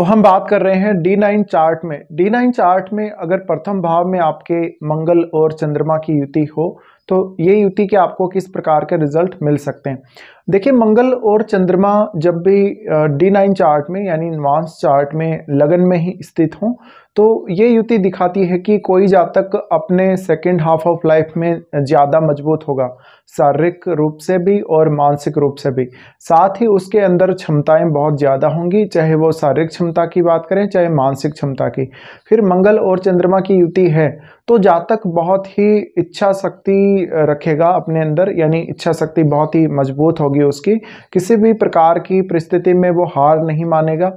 तो हम बात कर रहे हैं डी नाइन चार्ट में डी नाइन चार्ट में अगर प्रथम भाव में आपके मंगल और चंद्रमा की युति हो तो ये युति के आपको किस प्रकार के रिजल्ट मिल सकते हैं देखिए मंगल और चंद्रमा जब भी डी नाइन चार्ट में यानी इन्वांस चार्ट में लगन में ही स्थित हों तो ये युति दिखाती है कि कोई जातक अपने सेकेंड हाफ ऑफ लाइफ में ज़्यादा मजबूत होगा शारीरिक रूप से भी और मानसिक रूप से भी साथ ही उसके अंदर क्षमताएं बहुत ज़्यादा होंगी चाहे वो शारीरिक क्षमता की बात करें चाहे मानसिक क्षमता की फिर मंगल और चंद्रमा की युति है तो जातक बहुत ही इच्छा शक्ति रखेगा अपने अंदर यानी इच्छा शक्ति बहुत ही मजबूत होगी होगी उसकी किसी भी प्रकार की परिस्थिति में वो हार नहीं मानेगा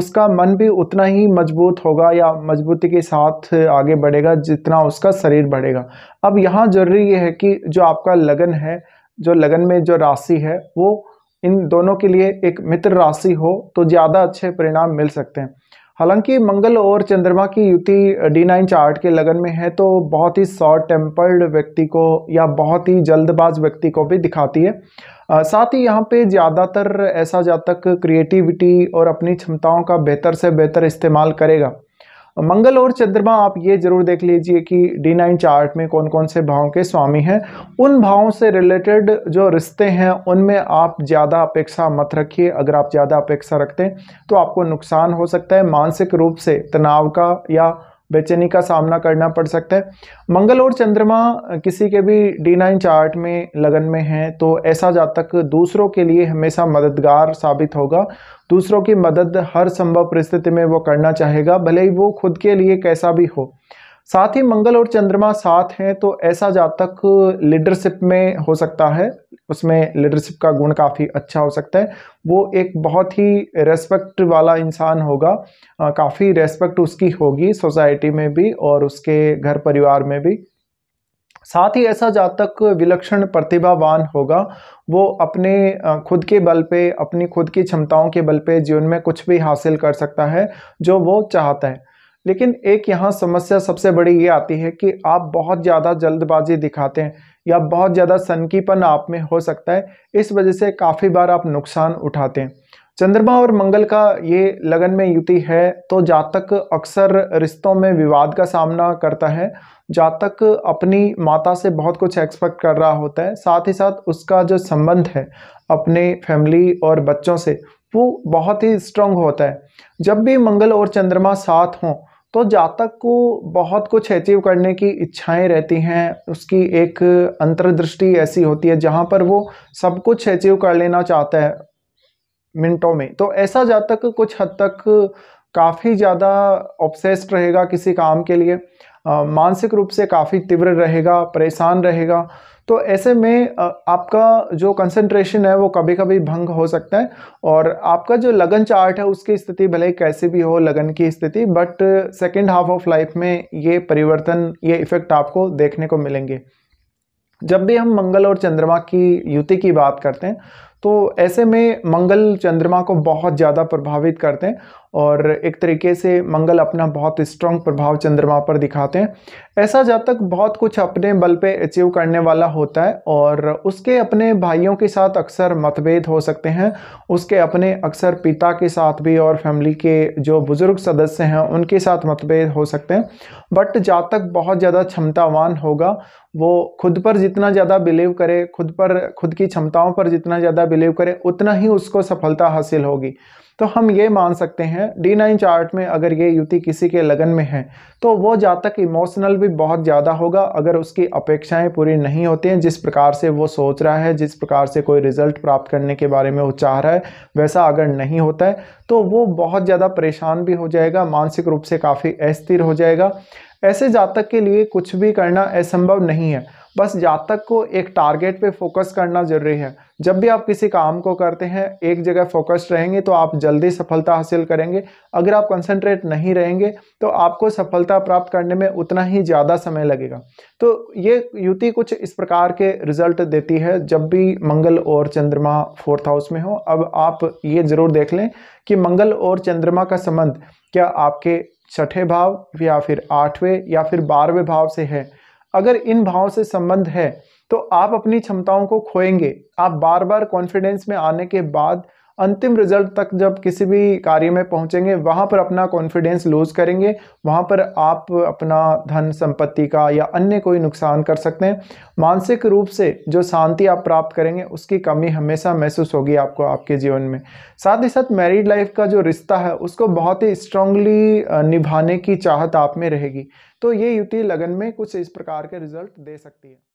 उसका मन भी उतना ही मजबूत होगा या मजबूती के साथ आगे बढ़ेगा जितना उसका शरीर बढ़ेगा अब यहाँ जरूरी यह है कि जो आपका लगन है जो लगन में जो राशि है वो इन दोनों के लिए एक मित्र राशि हो तो ज़्यादा अच्छे परिणाम मिल सकते हैं हालांकि मंगल और चंद्रमा की युति डी नाइन चार्ट के लगन में है तो बहुत ही शॉर्ट टेम्पर्ड व्यक्ति को या बहुत ही जल्दबाज व्यक्ति को भी दिखाती है आ, साथ ही यहाँ पे ज़्यादातर ऐसा जातक क्रिएटिविटी और अपनी क्षमताओं का बेहतर से बेहतर इस्तेमाल करेगा मंगल और चंद्रमा आप ये जरूर देख लीजिए कि डी नाइन चार्ट में कौन कौन से भावों के स्वामी हैं उन भावों से रिलेटेड जो रिश्ते हैं उनमें आप ज़्यादा अपेक्षा मत रखिए अगर आप ज़्यादा अपेक्षा रखते हैं तो आपको नुकसान हो सकता है मानसिक रूप से तनाव का या बेचैनी का सामना करना पड़ सकता है मंगल और चंद्रमा किसी के भी डी नाइन चार्ट में लगन में हैं तो ऐसा जातक दूसरों के लिए हमेशा मददगार साबित होगा दूसरों की मदद हर संभव परिस्थिति में वो करना चाहेगा भले ही वो खुद के लिए कैसा भी हो साथ ही मंगल और चंद्रमा साथ हैं तो ऐसा जातक लीडरशिप में हो सकता है उसमें लीडरशिप का गुण काफ़ी अच्छा हो सकता है वो एक बहुत ही रेस्पेक्ट वाला इंसान होगा काफ़ी रेस्पेक्ट उसकी होगी सोसाइटी में भी और उसके घर परिवार में भी साथ ही ऐसा जातक विलक्षण प्रतिभावान होगा वो अपने खुद के बल पे अपनी खुद की क्षमताओं के बल पे जीवन में कुछ भी हासिल कर सकता है जो वो चाहता है लेकिन एक यहाँ समस्या सबसे बड़ी ये आती है कि आप बहुत ज़्यादा जल्दबाजी दिखाते हैं या बहुत ज़्यादा सनकीपन आप में हो सकता है इस वजह से काफ़ी बार आप नुकसान उठाते हैं चंद्रमा और मंगल का ये लगन में युति है तो जातक अक्सर रिश्तों में विवाद का सामना करता है जातक अपनी माता से बहुत कुछ एक्सपेक्ट कर रहा होता है साथ ही साथ उसका जो संबंध है अपने फैमिली और बच्चों से वो बहुत ही स्ट्रांग होता है जब भी मंगल और चंद्रमा साथ हों तो जातक को बहुत कुछ अचीव करने की इच्छाएं रहती हैं उसकी एक अंतर्दृष्टि ऐसी होती है जहाँ पर वो सब कुछ अचीव कर लेना चाहता है मिनटों में तो ऐसा जातक कुछ हद तक काफ़ी ज़्यादा ऑब्सेस्ड रहेगा किसी काम के लिए मानसिक रूप से काफ़ी तीव्र रहेगा परेशान रहेगा तो ऐसे में आपका जो कंसंट्रेशन है वो कभी कभी भंग हो सकता है और आपका जो लगन चार्ट है उसकी स्थिति भले कैसे भी हो लगन की स्थिति but second half of life में ये परिवर्तन ये इफ़ेक्ट आपको देखने को मिलेंगे जब भी हम मंगल और चंद्रमा की युति की बात करते हैं तो ऐसे में मंगल चंद्रमा को बहुत ज़्यादा प्रभावित करते हैं और एक तरीके से मंगल अपना बहुत स्ट्रॉन्ग प्रभाव चंद्रमा पर दिखाते हैं ऐसा जातक बहुत कुछ अपने बल पे अचीव करने वाला होता है और उसके अपने भाइयों के साथ अक्सर मतभेद हो सकते हैं उसके अपने अक्सर पिता के साथ भी और फैमिली के जो बुज़ुर्ग सदस्य हैं उनके साथ मतभेद हो सकते हैं बट जातक बहुत ज़्यादा क्षमतावान होगा वो खुद पर जितना ज़्यादा बिलीव करे खुद पर खुद की क्षमताओं पर जितना ज़्यादा ज़्यादा बिलीव करें उतना ही उसको सफलता हासिल होगी तो हम ये मान सकते हैं डी नाइन चार्ट में अगर ये युति किसी के लगन में है तो वो जहाँ तक इमोशनल भी बहुत ज़्यादा होगा अगर उसकी अपेक्षाएं पूरी नहीं होती हैं जिस प्रकार से वो सोच रहा है जिस प्रकार से कोई रिजल्ट प्राप्त करने के बारे में वो चाह रहा है वैसा अगर नहीं होता है तो वो बहुत ज़्यादा परेशान भी हो जाएगा मानसिक रूप से काफ़ी अस्थिर हो जाएगा ऐसे जातक के लिए कुछ भी करना असंभव नहीं है बस जातक को एक टारगेट पे फोकस करना जरूरी है जब भी आप किसी काम को करते हैं एक जगह फोकस्ड रहेंगे तो आप जल्दी सफलता हासिल करेंगे अगर आप कंसंट्रेट नहीं रहेंगे तो आपको सफलता प्राप्त करने में उतना ही ज़्यादा समय लगेगा तो ये युति कुछ इस प्रकार के रिजल्ट देती है जब भी मंगल और चंद्रमा फोर्थ हाउस में हो अब आप ये ज़रूर देख लें कि मंगल और चंद्रमा का संबंध क्या आपके छठे भाव या फिर आठवें या फिर बारहवें भाव से है अगर इन भावों से संबंध है तो आप अपनी क्षमताओं को खोएंगे आप बार बार कॉन्फिडेंस में आने के बाद अंतिम रिजल्ट तक जब किसी भी कार्य में पहुंचेंगे वहां पर अपना कॉन्फिडेंस लूज करेंगे वहां पर आप अपना धन संपत्ति का या अन्य कोई नुकसान कर सकते हैं मानसिक रूप से जो शांति आप प्राप्त करेंगे उसकी कमी हमेशा महसूस होगी आपको आपके जीवन में साथ ही साथ मैरिड लाइफ का जो रिश्ता है उसको बहुत ही स्ट्रांगली निभाने की चाहत आप में रहेगी तो ये युति लगन में कुछ इस प्रकार के रिजल्ट दे सकती है